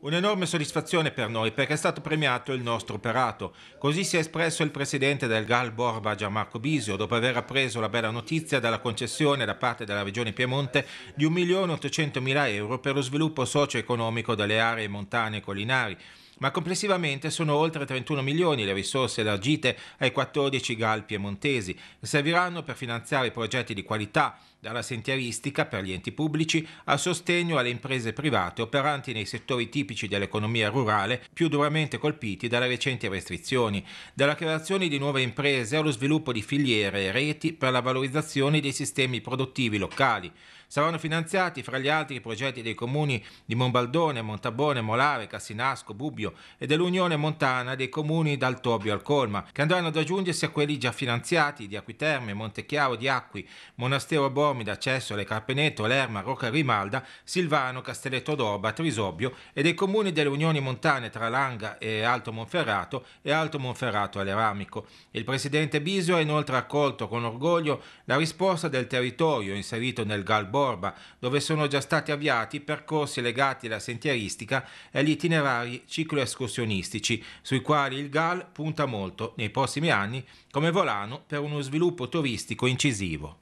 Un'enorme soddisfazione per noi perché è stato premiato il nostro operato. Così si è espresso il presidente del GAL Borba Gianmarco Bisio dopo aver appreso la bella notizia della concessione da parte della Regione Piemonte di 1.800.000 euro per lo sviluppo socio-economico delle aree montane e collinari ma complessivamente sono oltre 31 milioni le risorse elargite ai 14 GAL piemontesi e serviranno per finanziare progetti di qualità dalla sentieristica per gli enti pubblici al sostegno alle imprese private operanti nei settori tipici dell'economia rurale più duramente colpiti dalle recenti restrizioni, dalla creazione di nuove imprese allo sviluppo di filiere e reti per la valorizzazione dei sistemi produttivi locali. Saranno finanziati fra gli altri i progetti dei comuni di Monbaldone, Montabone, Molare, Cassinasco, Bubbio, Vesuvio e dell'Unione Montana dei comuni dal Tobio al Colma, che andranno ad aggiungersi a quelli già finanziati di Acquiterme, Montechiaro di Acqui, Monastero Bormida, Cessole, Carpeneto, Lerma, Rocca Rimalda, Silvano, Castelletto d'Oba, Trisobio e dei comuni delle Unioni Montane tra Langa e Alto Monferrato e Alto Monferrato Aleramico. Il presidente Bisio ha inoltre accolto con orgoglio la risposta del territorio inserito nel Gal Borba, dove sono già stati avviati percorsi legati alla sentieristica e agli itinerari ciclo veicoli escursionistici, sui quali il GAL punta molto nei prossimi anni come volano per uno sviluppo turistico incisivo.